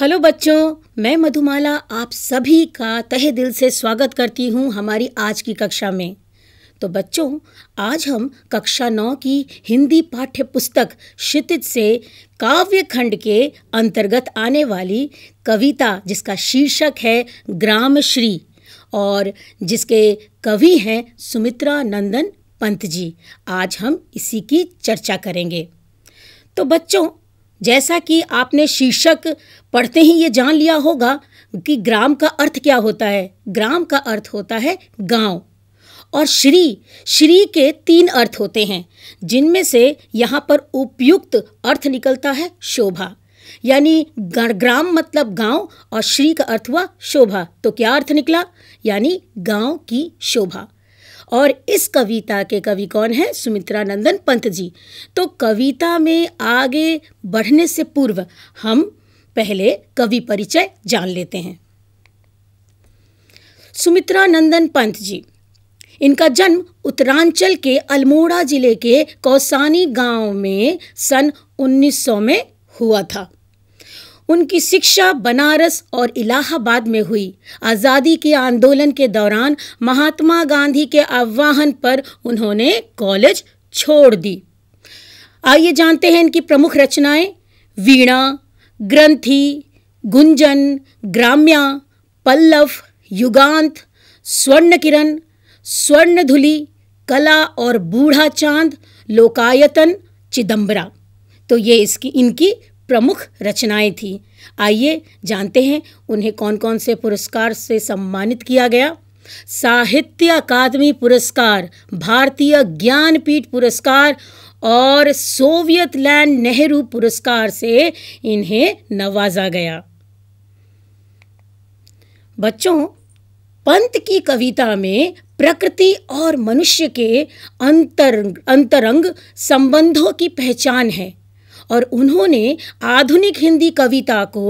hello बच्चों मैं मधुमाला आप सभी का तहे दिल से स्वागत करती हूँ हमारी आज की कक्षा में तो बच्चों आज हम कक्षा नौ की हिंदी पाठ्य पुस्तक क्षितिज से काव्य खंड के अंतर्गत आने वाली कविता जिसका शीर्षक है ग्राम श्री और जिसके कवि हैं सुमित्रा नंदन पंत जी आज हम इसी की चर्चा करेंगे तो बच्चों जैसा कि आपने शीर्षक पढ़ते ही ये जान लिया होगा कि ग्राम का अर्थ क्या होता है ग्राम का अर्थ होता है गांव और श्री श्री के तीन अर्थ होते हैं जिनमें से यहाँ पर उपयुक्त अर्थ निकलता है शोभा यानी ग्राम मतलब गांव और श्री का अर्थ हुआ शोभा तो क्या अर्थ निकला यानी गांव की शोभा और इस कविता के कवि कौन है सुमित्रा नंदन पंत जी तो कविता में आगे बढ़ने से पूर्व हम पहले कवि परिचय जान लेते हैं सुमित्रा नंदन पंत जी इनका जन्म उत्तरांचल के अल्मोड़ा जिले के कौसानी गांव में सन 1900 में हुआ था उनकी शिक्षा बनारस और इलाहाबाद में हुई आज़ादी के आंदोलन के दौरान महात्मा गांधी के आह्वान पर उन्होंने कॉलेज छोड़ दी आइए जानते हैं इनकी प्रमुख रचनाएं वीणा ग्रंथी गुंजन ग्राम्या पल्लव युगांत स्वर्ण किरण स्वर्ण धुली कला और बूढ़ा चांद लोकायतन चिदम्बरा तो ये इसकी इनकी प्रमुख रचनाएं थी आइए जानते हैं उन्हें कौन कौन से पुरस्कार से सम्मानित किया गया साहित्य अकादमी पुरस्कार भारतीय ज्ञानपीठ पुरस्कार और सोवियत लैंड नेहरू पुरस्कार से इन्हें नवाजा गया बच्चों पंत की कविता में प्रकृति और मनुष्य के अंतर अंतरंग संबंधों की पहचान है और उन्होंने आधुनिक हिंदी कविता को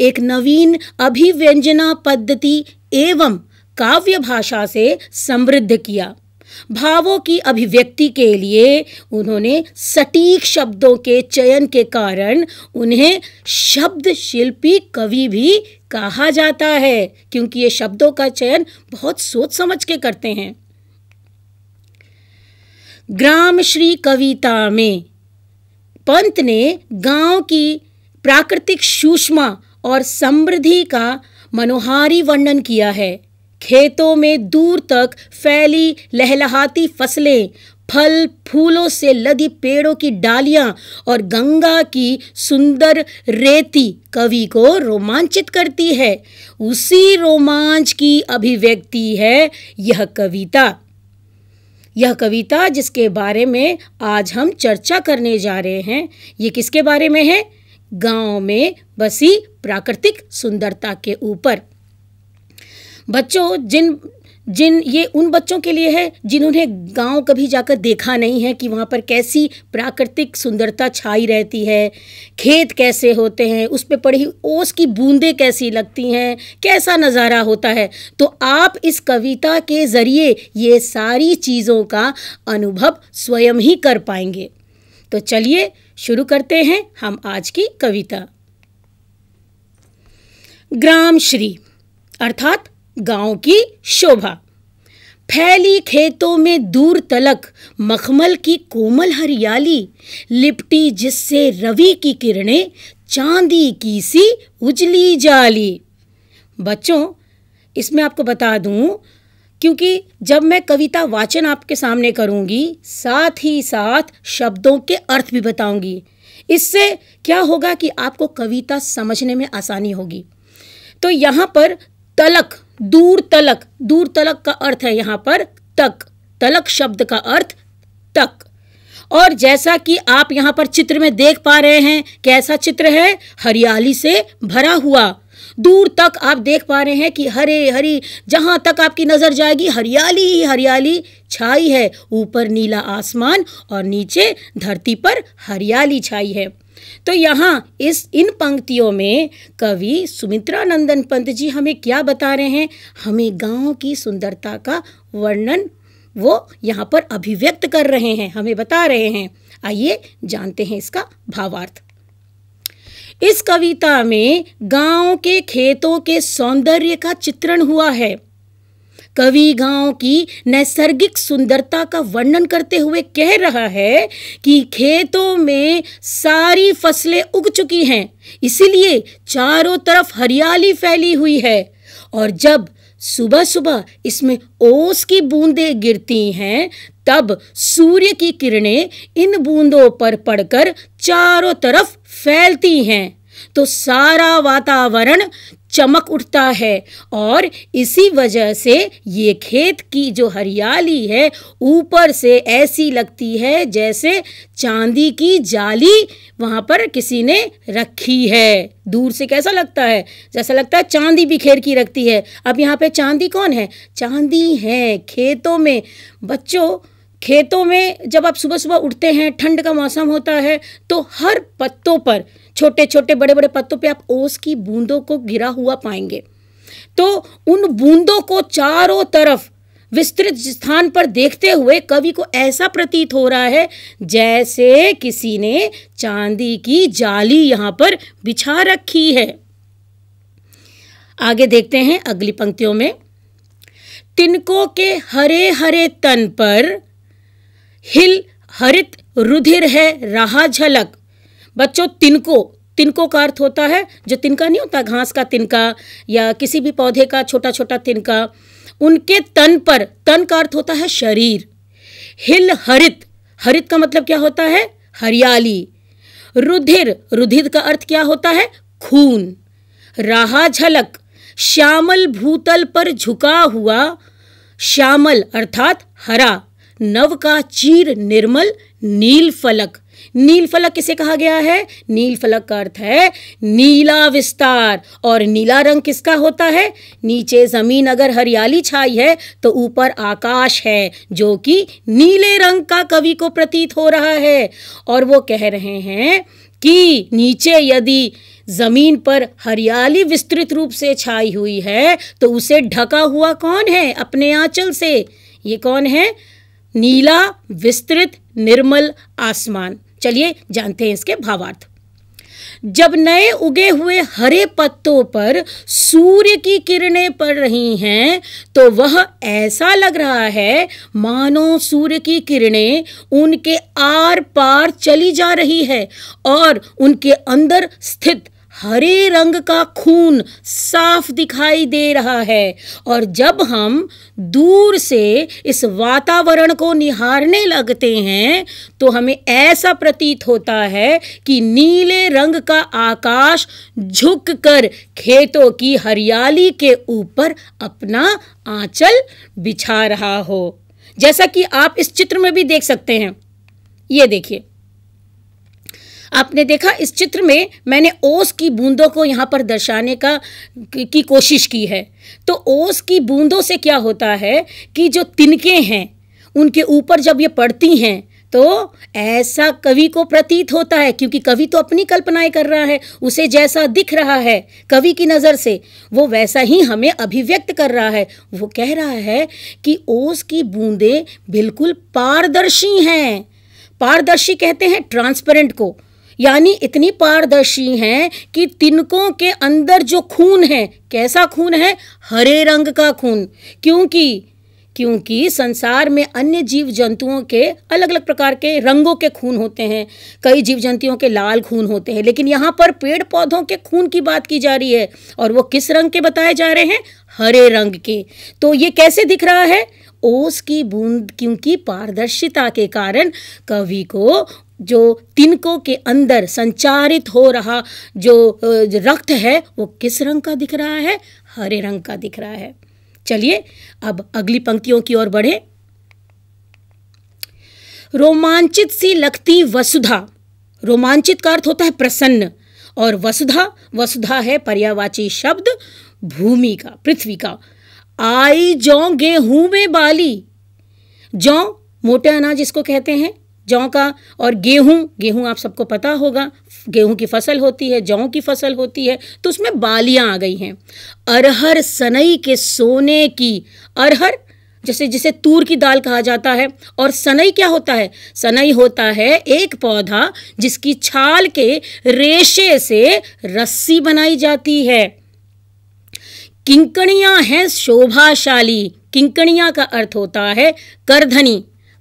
एक नवीन अभिव्यंजना पद्धति एवं काव्य भाषा से समृद्ध किया भावों की अभिव्यक्ति के लिए उन्होंने सटीक शब्दों के चयन के कारण उन्हें शब्द शिल्पी कवि भी कहा जाता है क्योंकि ये शब्दों का चयन बहुत सोच समझ के करते हैं ग्राम श्री कविता में पंत ने गांव की प्राकृतिक सूषमा और समृद्धि का मनोहारी वर्णन किया है खेतों में दूर तक फैली लहलहाती फसलें फल फूलों से लदी पेड़ों की डालियां और गंगा की सुंदर रेती कवि को रोमांचित करती है उसी रोमांच की अभिव्यक्ति है यह कविता यह कविता जिसके बारे में आज हम चर्चा करने जा रहे हैं ये किसके बारे में है गांव में बसी प्राकृतिक सुंदरता के ऊपर बच्चों जिन जिन ये उन बच्चों के लिए है जिन्होंने गांव कभी जाकर देखा नहीं है कि वहाँ पर कैसी प्राकृतिक सुंदरता छाई रहती है खेत कैसे होते हैं उस पर पड़ी ओस की बूंदें कैसी लगती हैं कैसा नज़ारा होता है तो आप इस कविता के ज़रिए ये सारी चीज़ों का अनुभव स्वयं ही कर पाएंगे तो चलिए शुरू करते हैं हम आज की कविता ग्राम श्री अर्थात गांव की शोभा फैली खेतों में दूर तलक मखमल की कोमल हरियाली लिपटी जिससे रवि की किरणें चांदी की सी उजली जाली बच्चों इसमें आपको बता दूं क्योंकि जब मैं कविता वाचन आपके सामने करूंगी साथ ही साथ शब्दों के अर्थ भी बताऊंगी इससे क्या होगा कि आपको कविता समझने में आसानी होगी तो यहाँ पर तलक दूर तलक दूर तलक का अर्थ है यहां पर तक तलक शब्द का अर्थ तक और जैसा कि आप यहां पर चित्र में देख पा रहे हैं कैसा चित्र है हरियाली से भरा हुआ दूर तक आप देख पा रहे हैं कि हरे हरी जहां तक आपकी नज़र जाएगी हरियाली ही हरियाली छाई है ऊपर नीला आसमान और नीचे धरती पर हरियाली छाई है तो यहाँ इस इन पंक्तियों में कवि सुमित्रा नंदन पंत जी हमें क्या बता रहे हैं हमें गाँव की सुंदरता का वर्णन वो यहाँ पर अभिव्यक्त कर रहे हैं हमें बता रहे हैं आइए जानते हैं इसका भावार्थ इस कविता में गांव के खेतों के सौंदर्य का चित्रण हुआ है कवि गांव की नैसर्गिक सुंदरता का वर्णन करते हुए कह रहा है कि खेतों में सारी फसलें उग चुकी हैं इसीलिए चारों तरफ हरियाली फैली हुई है और जब सुबह सुबह इसमें ओस की बूंदें गिरती हैं तब सूर्य की किरणें इन बूंदों पर पड़कर चारों तरफ फैलती हैं तो सारा वातावरण चमक उठता है और इसी वजह से ये खेत की जो हरियाली है ऊपर से ऐसी लगती है जैसे चांदी की जाली वहाँ पर किसी ने रखी है दूर से कैसा लगता है जैसा लगता है चांदी बिखेर की रखती है अब यहाँ पे चांदी कौन है चांदी है खेतों में बच्चों खेतों में जब आप सुबह सुबह उठते हैं ठंड का मौसम होता है तो हर पत्तों पर छोटे छोटे बड़े बड़े पत्तों पे आप ओस की बूंदों को गिरा हुआ पाएंगे तो उन बूंदों को चारों तरफ विस्तृत स्थान पर देखते हुए कवि को ऐसा प्रतीत हो रहा है जैसे किसी ने चांदी की जाली यहां पर बिछा रखी है आगे देखते हैं अगली पंक्तियों में तिनको के हरे हरे तन पर हिल हरित रुधिर है राह झलक बच्चों तिनको तिनको का अर्थ होता है जो तिनका नहीं होता घास का तिनका या किसी भी पौधे का छोटा छोटा तिनका उनके तन पर तन का अर्थ होता है शरीर हिल हरित हरित का मतलब क्या होता है हरियाली रुधिर रुधिर का अर्थ क्या होता है खून राहा झलक श्यामल भूतल पर झुका हुआ श्यामल अर्थात हरा नव का चीर निर्मल नील फलक नील फलक किसे कहा गया है नील फलक का अर्थ है नीला विस्तार और नीला रंग किसका होता है नीचे जमीन अगर हरियाली छाई है तो ऊपर आकाश है जो कि नीले रंग का कवि को प्रतीत हो रहा है और वो कह रहे हैं कि नीचे यदि जमीन पर हरियाली विस्तृत रूप से छाई हुई है तो उसे ढका हुआ कौन है अपने आंचल से ये कौन है नीला विस्तृत निर्मल आसमान चलिए जानते हैं इसके भावार्थ जब नए उगे हुए हरे पत्तों पर सूर्य की किरणें पड़ रही हैं तो वह ऐसा लग रहा है मानो सूर्य की किरणें उनके आर पार चली जा रही है और उनके अंदर स्थित हरे रंग का खून साफ दिखाई दे रहा है और जब हम दूर से इस वातावरण को निहारने लगते हैं तो हमें ऐसा प्रतीत होता है कि नीले रंग का आकाश झुककर खेतों की हरियाली के ऊपर अपना आंचल बिछा रहा हो जैसा कि आप इस चित्र में भी देख सकते हैं ये देखिए आपने देखा इस चित्र में मैंने ओस की बूंदों को यहाँ पर दर्शाने का की कोशिश की है तो ओस की बूंदों से क्या होता है कि जो तिनके हैं उनके ऊपर जब ये पड़ती हैं तो ऐसा कवि को प्रतीत होता है क्योंकि कवि तो अपनी कल्पनाएं कर रहा है उसे जैसा दिख रहा है कवि की नज़र से वो वैसा ही हमें अभिव्यक्त कर रहा है वो कह रहा है कि ओस की बूंदें बिल्कुल पारदर्शी हैं पारदर्शी कहते हैं ट्रांसपेरेंट को यानी इतनी पारदर्शी हैं कि तिनकों के अंदर जो खून है कैसा खून है हरे रंग का खून क्योंकि क्योंकि संसार में अन्य जीव जंतुओं के अलग अलग प्रकार के रंगों के खून होते हैं कई जीव जंतुओं के लाल खून होते हैं लेकिन यहाँ पर पेड़ पौधों के खून की बात की जा रही है और वो किस रंग के बताए जा रहे हैं हरे रंग के तो ये कैसे दिख रहा है ओस की बूंद क्योंकि पारदर्शिता के कारण कवि को जो तिनकों के अंदर संचारित हो रहा जो रक्त है वो किस रंग का दिख रहा है हरे रंग का दिख रहा है चलिए अब अगली पंक्तियों की ओर बढ़े रोमांचित सी लगती वसुधा रोमांचित का अर्थ होता है प्रसन्न और वसुधा वसुधा है पर्यावाची शब्द भूमि का पृथ्वी का आई जौ गेहूं में बाली जौ मोटे अनाज इसको कहते हैं जौ का और गेहूं गेहूं आप सबको पता होगा गेहूं की फसल होती है जौ की फसल होती है तो उसमें बालियां आ गई हैं अरहर सनई के सोने की अरहर जैसे जिसे तूर की दाल कहा जाता है और सनई क्या होता है सनई होता है एक पौधा जिसकी छाल के रेशे से रस्सी बनाई जाती है किंकणियां हैं शोभाशाली किंकणिया का अर्थ होता है करधनी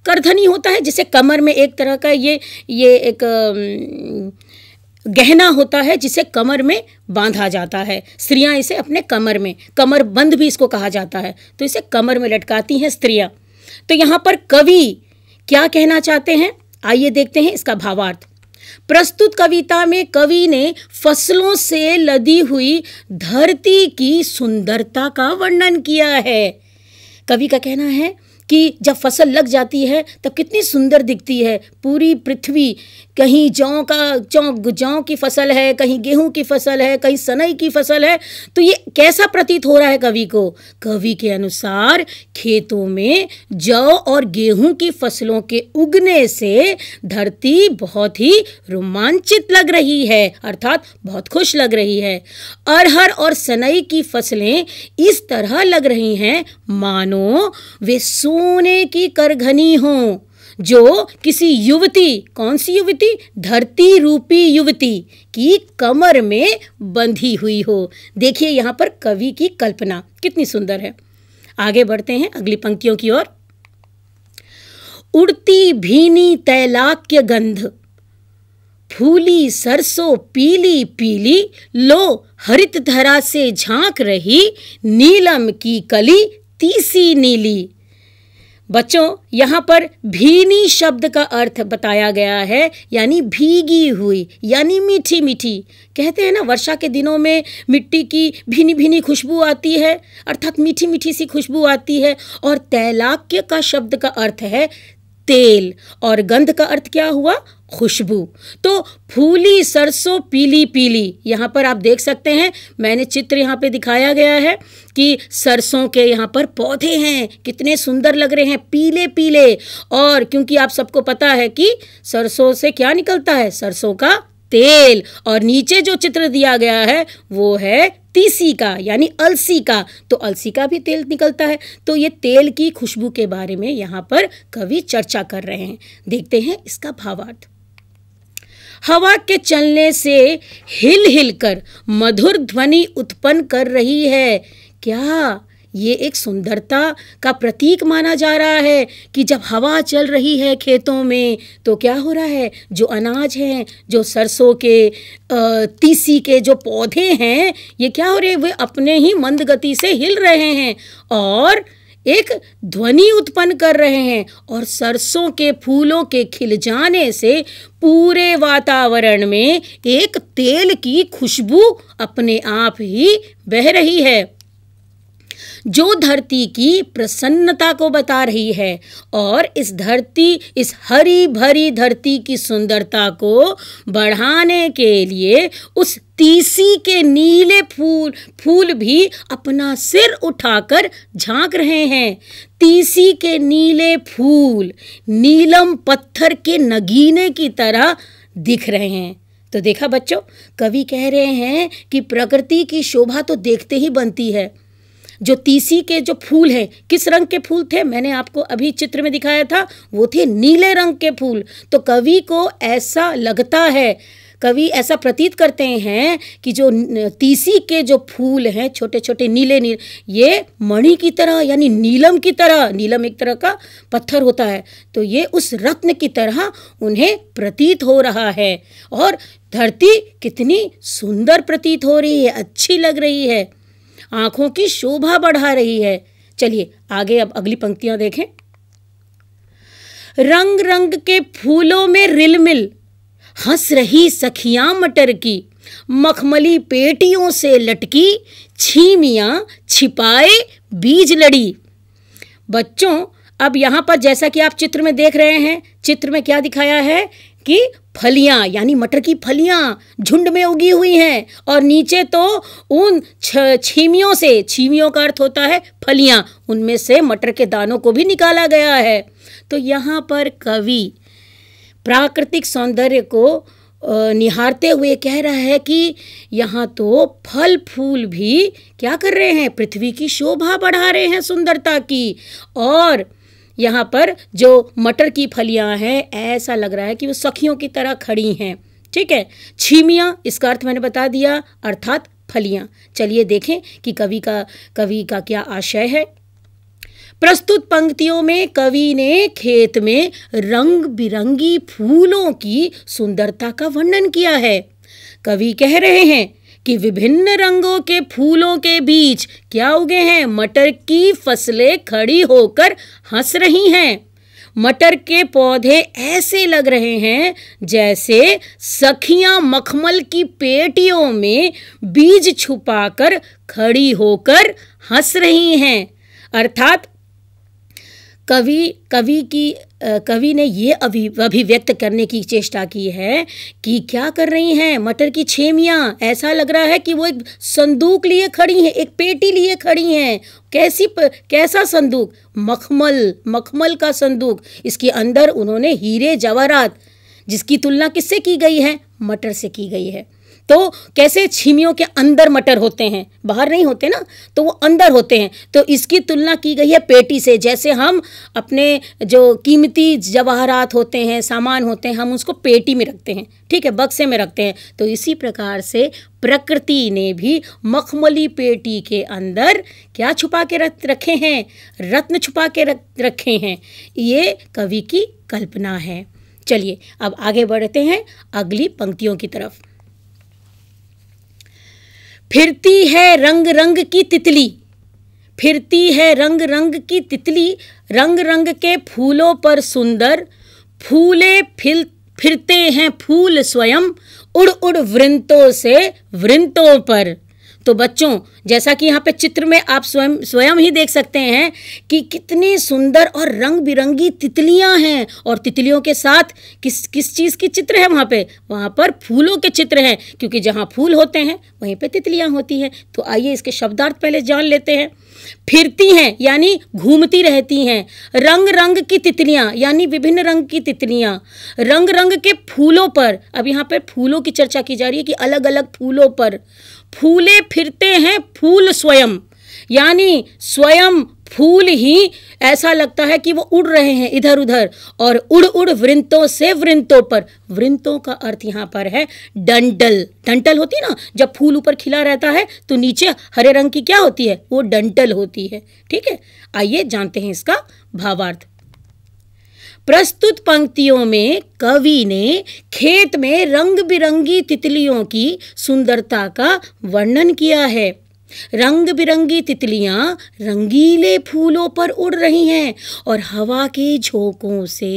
करधनी होता है जिसे कमर में एक तरह का ये ये एक गहना होता है जिसे कमर में बांधा जाता है स्त्रियां इसे अपने कमर में कमर बंद भी इसको कहा जाता है तो इसे कमर में लटकाती हैं स्त्रियां तो यहां पर कवि क्या कहना चाहते हैं आइए देखते हैं इसका भावार्थ प्रस्तुत कविता में कवि ने फसलों से लदी हुई धरती की सुंदरता का वर्णन किया है कवि का कहना है कि जब फसल लग जाती है तब कितनी सुंदर दिखती है पूरी पृथ्वी कहीं जौ का जौ जौ की फसल है कहीं गेहूं की फसल है कहीं सनई की फसल है तो ये कैसा प्रतीत हो रहा है कवि को कवि के अनुसार खेतों में जौ और गेहूं की फसलों के उगने से धरती बहुत ही रोमांचित लग रही है अर्थात बहुत खुश लग रही है अरहर और सनई की फसलें इस तरह लग रही हैं मानो वे सोने की करघनी हों जो किसी युवती कौन सी युवती धरती रूपी युवती की कमर में बंधी हुई हो देखिए यहाँ पर कवि की कल्पना कितनी सुंदर है आगे बढ़ते हैं अगली पंक्तियों की ओर उड़ती भीनी तैलाक्य गंध फूली सरसों पीली पीली लो हरित धरा से झांक रही नीलम की कली तीसी नीली बच्चों यहाँ पर भीनी शब्द का अर्थ बताया गया है यानी भीगी हुई यानी मीठी मीठी कहते हैं ना वर्षा के दिनों में मिट्टी की भीनी भीनी खुशबू आती है अर्थात मीठी मीठी सी खुशबू आती है और तैलाक्य का शब्द का अर्थ है तेल और गंध का अर्थ क्या हुआ खुशबू तो फूली सरसों पीली पीली यहाँ पर आप देख सकते हैं मैंने चित्र यहाँ पे दिखाया गया है कि सरसों के यहाँ पर पौधे हैं कितने सुंदर लग रहे हैं पीले पीले और क्योंकि आप सबको पता है कि सरसों से क्या निकलता है सरसों का तेल और नीचे जो चित्र दिया गया है वो है तीसी का यानी अलसी का तो अलसी का भी तेल निकलता है तो ये तेल की खुशबू के बारे में यहाँ पर कवि चर्चा कर रहे हैं देखते हैं इसका भावार्थ हवा के चलने से हिल हिल कर मधुर ध्वनि उत्पन्न कर रही है क्या ये एक सुंदरता का प्रतीक माना जा रहा है कि जब हवा चल रही है खेतों में तो क्या हो रहा है जो अनाज हैं जो सरसों के तीसी के जो पौधे हैं ये क्या हो रहे वे अपने ही मंद गति से हिल रहे हैं और एक ध्वनि उत्पन्न कर रहे हैं और सरसों के फूलों के खिल जाने से पूरे वातावरण में एक तेल की खुशबू अपने आप ही बह रही है जो धरती की प्रसन्नता को बता रही है और इस धरती इस हरी भरी धरती की सुंदरता को बढ़ाने के लिए उस तीसी के नीले फूल फूल भी अपना सिर उठाकर झांक रहे हैं तीसी के नीले फूल नीलम पत्थर के नगीने की तरह दिख रहे हैं तो देखा बच्चों कवि कह रहे हैं कि प्रकृति की शोभा तो देखते ही बनती है जो तीसी के जो फूल हैं किस रंग के फूल थे मैंने आपको अभी चित्र में दिखाया था वो थे नीले रंग के फूल तो कवि को ऐसा लगता है कवि ऐसा प्रतीत करते हैं कि जो तीसी के जो फूल हैं छोटे छोटे नीले नील ये मणि की तरह यानी नीलम की तरह नीलम एक तरह का पत्थर होता है तो ये उस रत्न की तरह उन्हें प्रतीत हो रहा है और धरती कितनी सुंदर प्रतीत हो रही है अच्छी लग रही है आंखों की शोभा बढ़ा रही है चलिए आगे अब अगली पंक्तियां देखें रंग रंग के फूलों में रिलमिल हंस रही सखियां मटर की मखमली पेटियों से लटकी छीमियां छिपाए बीज लड़ी बच्चों अब यहाँ पर जैसा कि आप चित्र में देख रहे हैं चित्र में क्या दिखाया है की फलियां यानी मटर की फलियां झुंड में उगी हुई हैं और नीचे तो उन छीमियों से छीमियों का अर्थ होता है फलियां उनमें से मटर के दानों को भी निकाला गया है तो यहाँ पर कवि प्राकृतिक सौंदर्य को निहारते हुए कह रहा है कि यहाँ तो फल फूल भी क्या कर रहे हैं पृथ्वी की शोभा बढ़ा रहे हैं सुंदरता की और यहाँ पर जो मटर की फलियाँ हैं ऐसा लग रहा है कि वो सखियों की तरह खड़ी हैं ठीक है छीमियाँ इसका अर्थ मैंने बता दिया अर्थात फलियाँ चलिए देखें कि कवि का कवि का क्या आशय है प्रस्तुत पंक्तियों में कवि ने खेत में रंग बिरंगी फूलों की सुंदरता का वर्णन किया है कवि कह रहे हैं कि विभिन्न रंगों के फूलों के बीच क्या उगे हैं मटर की फसलें खड़ी होकर हंस रही हैं मटर के पौधे ऐसे लग रहे हैं जैसे सखियां मखमल की पेटियों में बीज छुपाकर खड़ी होकर हंस रही हैं अर्थात कवि कवि की कवि ने ये अभि अभिव्यक्त करने की चेष्टा की है कि क्या कर रही हैं मटर की छेमियाँ ऐसा लग रहा है कि वो एक संदूक लिए खड़ी हैं एक पेटी लिए खड़ी हैं कैसी कैसा संदूक मखमल मखमल का संदूक इसके अंदर उन्होंने हीरे जवाहरात जिसकी तुलना किससे की गई है मटर से की गई है तो कैसे छिमियों के अंदर मटर होते हैं बाहर नहीं होते ना तो वो अंदर होते हैं तो इसकी तुलना की गई है पेटी से जैसे हम अपने जो कीमती जवाहरात होते हैं सामान होते हैं हम उसको पेटी में रखते हैं ठीक है बक्से में रखते हैं तो इसी प्रकार से प्रकृति ने भी मखमली पेटी के अंदर क्या छुपा के रख रखे हैं रत्न छुपा के रख रखे हैं ये कवि की कल्पना है चलिए अब आगे बढ़ते हैं अगली पंक्तियों की तरफ फिरती है रंग रंग की तितली फिरती है रंग रंग की तितली रंग रंग के फूलों पर सुंदर फूले फिल फिरते हैं फूल स्वयं उड़ उड़ वृंतों से वृंतों पर तो बच्चों जैसा कि यहाँ पे चित्र में आप स्वयं स्वयं ही देख सकते हैं कि कितनी सुंदर और रंग बिरंगी तितलियाँ हैं और तितलियों के साथ किस किस चीज़ की चित्र है वहाँ पे वहाँ पर फूलों के चित्र हैं क्योंकि जहाँ फूल होते हैं वहीं पे तितलियाँ होती हैं तो आइए इसके शब्दार्थ पहले जान लेते हैं फिरती हैं यानी घूमती रहती हैं रंग रंग की तितलियां यानी विभिन्न रंग की तितलियां रंग रंग के फूलों पर अब यहाँ पर फूलों की चर्चा की जा रही है कि अलग अलग फूलों पर फूले फिरते हैं फूल स्वयं यानी स्वयं फूल ही ऐसा लगता है कि वो उड़ रहे हैं इधर उधर और उड़ उड़ वृंतों से वृंतों पर वृंतों का अर्थ यहाँ पर है डंटल डंटल होती है ना जब फूल ऊपर खिला रहता है तो नीचे हरे रंग की क्या होती है वो डंटल होती है ठीक है आइए जानते हैं इसका भावार्थ प्रस्तुत पंक्तियों में कवि ने खेत में रंग बिरंगी तितलियों की सुंदरता का वर्णन किया है रंग बिरंगी तितलियां रंगीले फूलों पर उड़ रही हैं और हवा के झोंकों से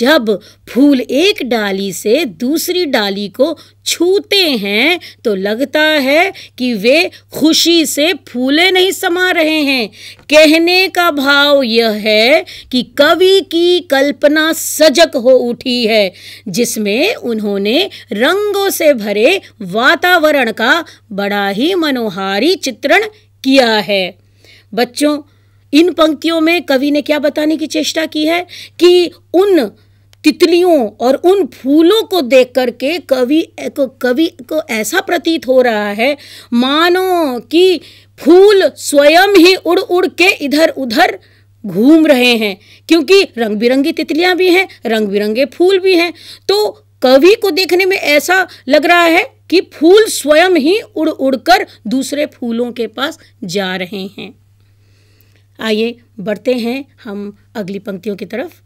जब फूल एक डाली से दूसरी डाली को छूते हैं तो लगता है कि वे खुशी से फूले नहीं समा रहे हैं कहने का भाव यह है कि कवि की कल्पना सजग हो उठी है जिसमें उन्होंने रंगों से भरे वातावरण का बड़ा ही मनोहारी भारी चित्रण किया है बच्चों इन पंक्तियों में कवि ने क्या बताने की चेष्टा की है कि उन तितलियों और उन फूलों को देख करके कवि को कवि को ऐसा प्रतीत हो रहा है मानो कि फूल स्वयं ही उड़ उड़ के इधर उधर घूम रहे हैं क्योंकि रंग बिरंगी तितलियां भी हैं रंग बिरंगे फूल भी हैं तो कवि को देखने में ऐसा लग रहा है कि फूल स्वयं ही उड़ उड़कर दूसरे फूलों के पास जा रहे हैं आइए बढ़ते हैं हम अगली पंक्तियों की तरफ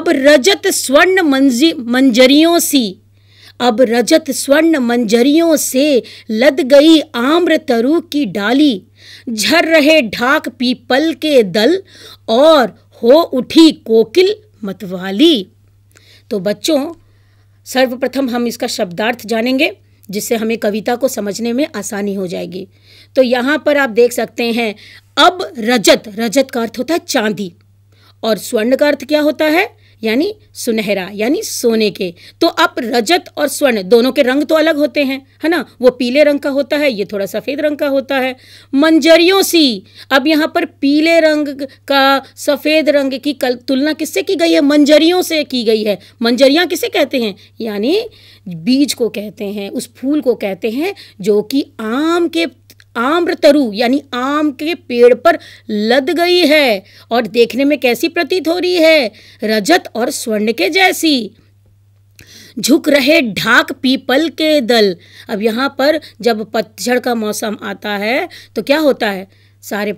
अब रजत स्वर्ण मंजी मंजरियों सी अब रजत स्वर्ण मंजरियों से लद गई आम्र तरु की डाली झर रहे ढाक पीपल के दल और हो उठी कोकिल मतवाली तो बच्चों सर्वप्रथम हम इसका शब्दार्थ जानेंगे जिससे हमें कविता को समझने में आसानी हो जाएगी तो यहाँ पर आप देख सकते हैं अब रजत रजत का अर्थ होता है चांदी और स्वर्ण का अर्थ क्या होता है यानी सुनहरा यानी सोने के तो अब रजत और स्वर्ण दोनों के रंग तो अलग होते हैं है ना वो पीले रंग का होता है ये थोड़ा सफ़ेद रंग का होता है मंजरियों सी अब यहाँ पर पीले रंग का सफ़ेद रंग की कल तुलना किससे की गई है मंजरियों से की गई है मंजरियाँ किसे कहते हैं यानी बीज को कहते हैं उस फूल को कहते हैं जो कि आम के आम्रतरु यानी आम के पेड़ पर लद गई है और देखने में कैसी प्रतीत हो रही है रजत और स्वर्ण के जैसी झुक रहे ढाक पीपल के दल अब यहाँ पर जब पतझड़ का मौसम आता है तो क्या होता है सारे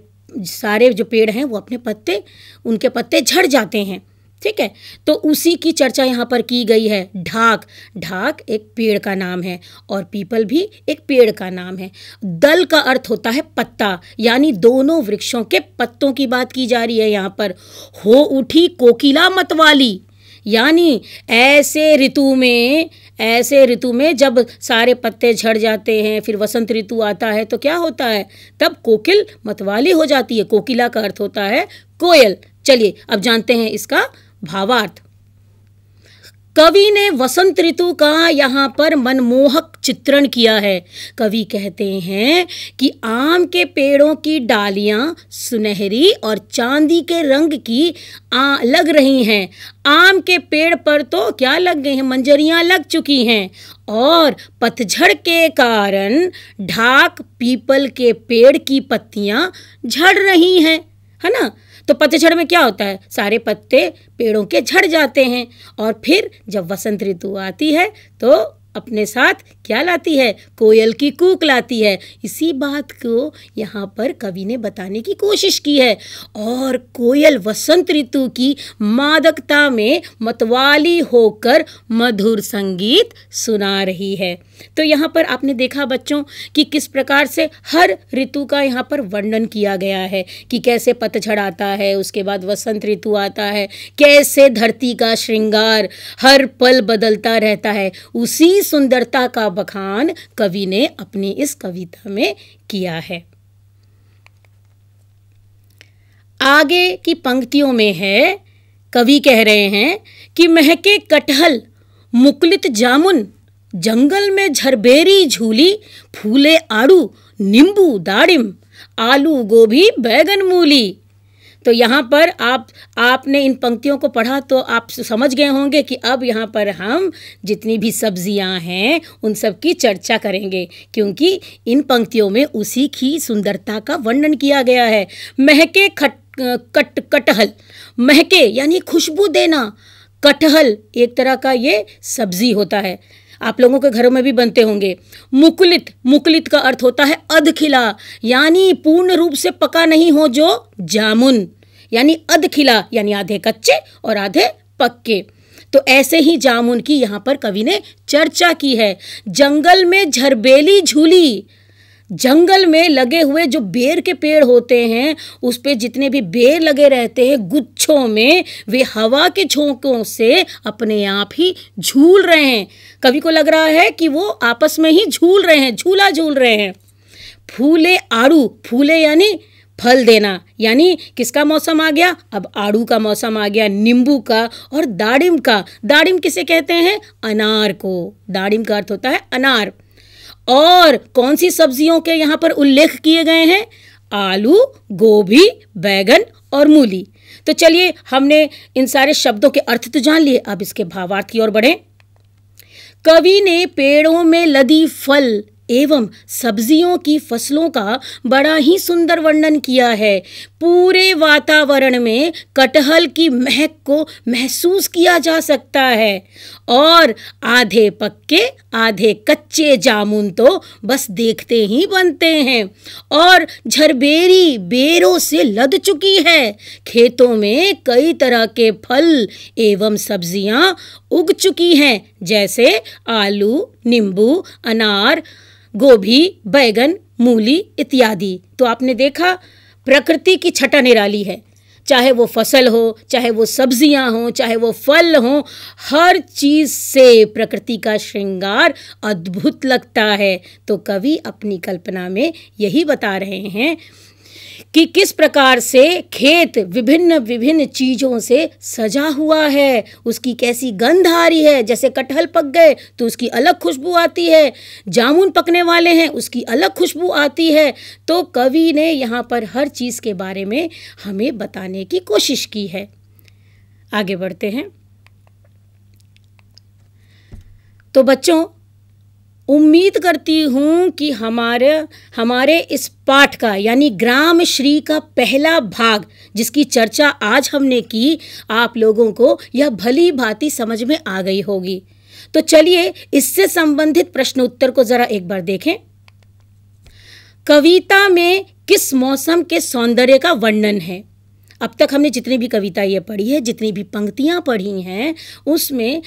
सारे जो पेड़ हैं वो अपने पत्ते उनके पत्ते झड़ जाते हैं ठीक है तो उसी की चर्चा यहाँ पर की गई है ढाक ढाक एक पेड़ का नाम है और पीपल भी एक पेड़ का नाम है दल का अर्थ होता है पत्ता यानी दोनों वृक्षों के पत्तों की बात की जा रही है यहाँ पर हो उठी कोकिला मतवाली यानी ऐसे ऋतु में ऐसे ऋतु में जब सारे पत्ते झड़ जाते हैं फिर वसंत ऋतु आता है तो क्या होता है तब कोकिल मतवाली हो जाती है कोकिला का अर्थ होता है कोयल चलिए अब जानते हैं इसका भावार्थ कवि ने वसंत ऋतु का यहाँ पर मनमोहक चित्रण किया है कवि कहते हैं कि आम के पेड़ों की डालियाँ सुनहरी और चांदी के रंग की आ, लग रही हैं आम के पेड़ पर तो क्या लग गई हैं मंजरियाँ लग चुकी हैं और पतझड़ के कारण ढाक पीपल के पेड़ की पत्तियाँ झड़ रही हैं है ना तो पतझड़ में क्या होता है सारे पत्ते पेड़ों के झड़ जाते हैं और फिर जब वसंत ऋतु आती है तो अपने साथ क्या लाती है कोयल की कूक लाती है इसी बात को यहाँ पर कवि ने बताने की कोशिश की है और कोयल वसंत ऋतु की मादकता में मतवाली होकर मधुर संगीत सुना रही है तो यहाँ पर आपने देखा बच्चों कि किस प्रकार से हर ऋतु का यहाँ पर वर्णन किया गया है कि कैसे पतझड़ आता है उसके बाद वसंत ऋतु आता है कैसे धरती का श्रृंगार हर पल बदलता रहता है उसी सुंदरता का बखान कवि ने अपनी इस कविता में किया है आगे की पंक्तियों में है कवि कह रहे हैं कि महके कटहल मुकुलित जामुन जंगल में झरबेरी झूली फूले आड़ू नींबू दाड़िम आलू गोभी बैगन मूली तो यहाँ पर आप आपने इन पंक्तियों को पढ़ा तो आप समझ गए होंगे कि अब यहाँ पर हम जितनी भी सब्जियाँ हैं उन सब की चर्चा करेंगे क्योंकि इन पंक्तियों में उसी की सुंदरता का वर्णन किया गया है महके खट कट कटहल महके यानी खुशबू देना कटहल एक तरह का ये सब्जी होता है आप लोगों के घरों में भी बनते होंगे मुकुलित मुकुलित का अर्थ होता है अधखिला यानी पूर्ण रूप से पका नहीं हो जो जामुन यानी अधखिला यानी आधे कच्चे और आधे पक्के तो ऐसे ही जामुन की यहाँ पर कवि ने चर्चा की है जंगल में झरबेली झूली जंगल में लगे हुए जो बेर के पेड़ होते हैं उस पर जितने भी बेर लगे रहते हैं गुच्छों में वे हवा के झोंकों से अपने आप ही झूल रहे हैं कवि को लग रहा है कि वो आपस में ही झूल रहे हैं झूला झूल रहे हैं फूले आड़ू फूले यानी फल देना यानी किसका मौसम आ गया अब आड़ू का मौसम आ गया नींबू का और दाड़िम का दाड़िम किसे कहते हैं अनार को दाड़िम का अर्थ होता है अनार और कौन सी सब्जियों के यहाँ पर उल्लेख किए गए हैं आलू गोभी बैगन और मूली तो चलिए हमने इन सारे शब्दों के अर्थ तो जान लिए अब इसके भावार्थ की ओर बढ़ें कवि ने पेड़ों में लदी फल एवं सब्जियों की फसलों का बड़ा ही सुंदर वर्णन किया है पूरे वातावरण में कटहल की महक को महसूस किया जा सकता है और आधे पक्के आधे कच्चे जामुन तो बस देखते ही बनते हैं और झरबेरी बेरों से लद चुकी है खेतों में कई तरह के फल एवं सब्जियां उग चुकी हैं जैसे आलू नींबू अनार गोभी बैगन मूली इत्यादि तो आपने देखा प्रकृति की छटा निराली है चाहे वो फसल हो चाहे वो सब्जियां हों चाहे वो फल हों हर चीज़ से प्रकृति का श्रृंगार अद्भुत लगता है तो कवि अपनी कल्पना में यही बता रहे हैं कि किस प्रकार से खेत विभिन्न विभिन्न चीज़ों से सजा हुआ है उसकी कैसी गंध आ रही है जैसे कटहल पक गए तो उसकी अलग खुशबू आती है जामुन पकने वाले हैं उसकी अलग खुशबू आती है तो कवि ने यहाँ पर हर चीज़ के बारे में हमें बताने की कोशिश की है आगे बढ़ते हैं तो बच्चों उम्मीद करती हूँ कि हमारे हमारे इस पाठ का यानी ग्राम श्री का पहला भाग जिसकी चर्चा आज हमने की आप लोगों को यह भली भांति समझ में आ गई होगी तो चलिए इससे संबंधित प्रश्नोत्तर को जरा एक बार देखें कविता में किस मौसम के सौंदर्य का वर्णन है अब तक हमने जितनी भी कविता ये पढ़ी है जितनी भी पंक्तियाँ पढ़ी हैं उसमें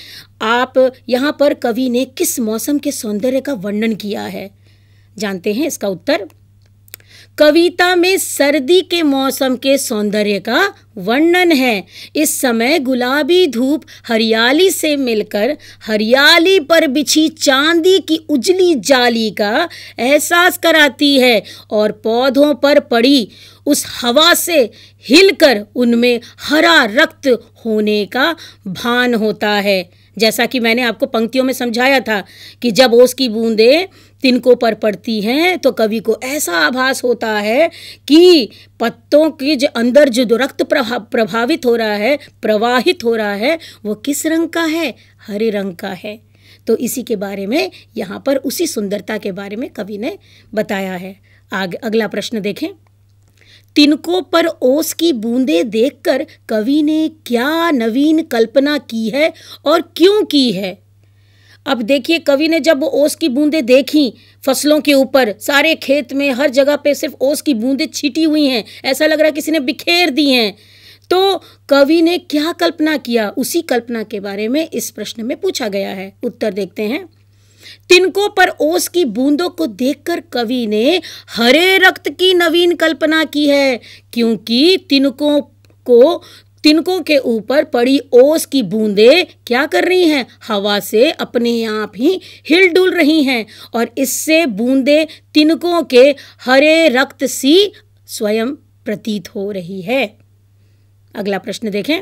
आप यहाँ पर कवि ने किस मौसम के सौंदर्य का वर्णन किया है जानते हैं इसका उत्तर कविता में सर्दी के मौसम के सौंदर्य का वर्णन है इस समय गुलाबी धूप हरियाली से मिलकर हरियाली पर बिछी चांदी की उजली जाली का एहसास कराती है और पौधों पर पड़ी उस हवा से हिलकर उनमें हरा रक्त होने का भान होता है जैसा कि मैंने आपको पंक्तियों में समझाया था कि जब ओस की बूंदें तिनको पर पड़ती हैं तो कवि को ऐसा आभास होता है कि पत्तों के जो अंदर जो रक्त प्रभा, प्रभावित हो रहा है प्रवाहित हो रहा है वो किस रंग का है हरे रंग का है तो इसी के बारे में यहाँ पर उसी सुंदरता के बारे में कवि ने बताया है आगे अगला प्रश्न देखें तिनकों पर ओस की बूंदे देखकर कवि ने क्या नवीन कल्पना की है और क्यों की है अब देखिए कवि ने जब ओस की बूंदे देखी फसलों के ऊपर सारे खेत में हर जगह पे सिर्फ ओस की बूंदें छिटी हुई हैं ऐसा लग रहा है किसी ने बिखेर दी हैं तो कवि ने क्या कल्पना किया उसी कल्पना के बारे में इस प्रश्न में पूछा गया है उत्तर देखते हैं तिनकों पर ओस की बूंदों को देखकर कवि ने हरे रक्त की नवीन कल्पना की है क्योंकि तिनकों को तिनकों के ऊपर पड़ी ओस की बूंदें क्या कर रही हैं हवा से अपने आप ही हिल डुल रही हैं और इससे बूंदें तिनकों के हरे रक्त सी स्वयं प्रतीत हो रही है अगला प्रश्न देखें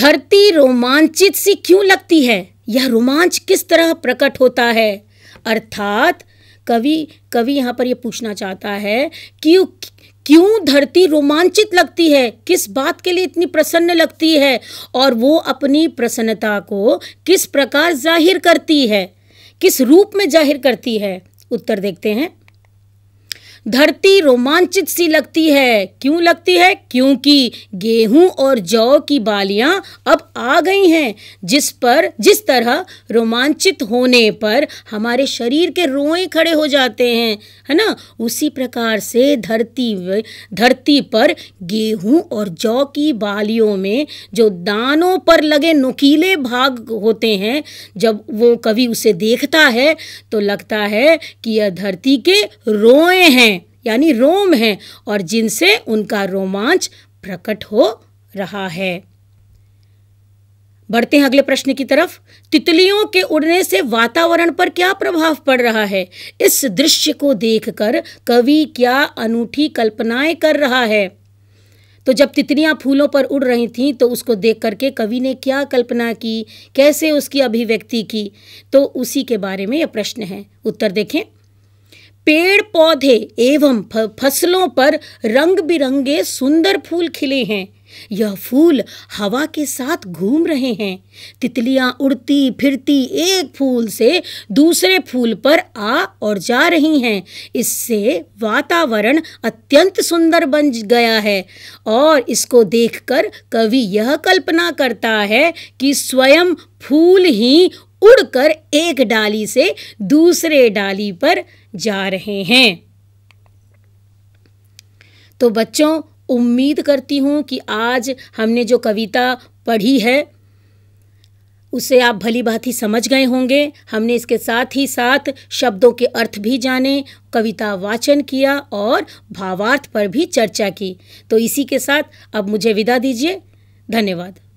धरती रोमांचित सी क्यों लगती है यह रोमांच किस तरह प्रकट होता है अर्थात कवि कवि यहाँ पर यह पूछना चाहता है कि क्यों धरती रोमांचित लगती है किस बात के लिए इतनी प्रसन्न लगती है और वो अपनी प्रसन्नता को किस प्रकार जाहिर करती है किस रूप में जाहिर करती है उत्तर देखते हैं धरती रोमांचित सी लगती है क्यों लगती है क्योंकि गेहूं और जौ की बालियां अब आ गई हैं जिस पर जिस तरह रोमांचित होने पर हमारे शरीर के रोए खड़े हो जाते हैं है ना उसी प्रकार से धरती धरती पर गेहूं और जौ की बालियों में जो दानों पर लगे नुकीले भाग होते हैं जब वो कभी उसे देखता है तो लगता है कि यह धरती के रोए हैं यानी रोम हैं और जिनसे उनका रोमांच प्रकट हो रहा है बढ़ते हैं अगले प्रश्न की तरफ तितलियों के उड़ने से वातावरण पर क्या प्रभाव पड़ रहा है इस दृश्य को देखकर कवि क्या अनूठी कल्पनाएं कर रहा है तो जब तितलियां फूलों पर उड़ रही थीं तो उसको देख करके कवि ने क्या कल्पना की कैसे उसकी अभिव्यक्ति की तो उसी के बारे में यह प्रश्न है उत्तर देखें पेड़ पौधे एवं फसलों पर रंग बिरंगे सुंदर फूल खिले हैं यह फूल हवा के साथ घूम रहे हैं तितलियां उड़ती फिरती एक फूल से दूसरे फूल पर आ और जा रही हैं इससे वातावरण अत्यंत सुंदर बन गया है और इसको देखकर कवि यह कल्पना करता है कि स्वयं फूल ही उड़कर एक डाली से दूसरे डाली पर जा रहे हैं तो बच्चों उम्मीद करती हूँ कि आज हमने जो कविता पढ़ी है उसे आप भली ही समझ गए होंगे हमने इसके साथ ही साथ शब्दों के अर्थ भी जाने कविता वाचन किया और भावार्थ पर भी चर्चा की तो इसी के साथ अब मुझे विदा दीजिए धन्यवाद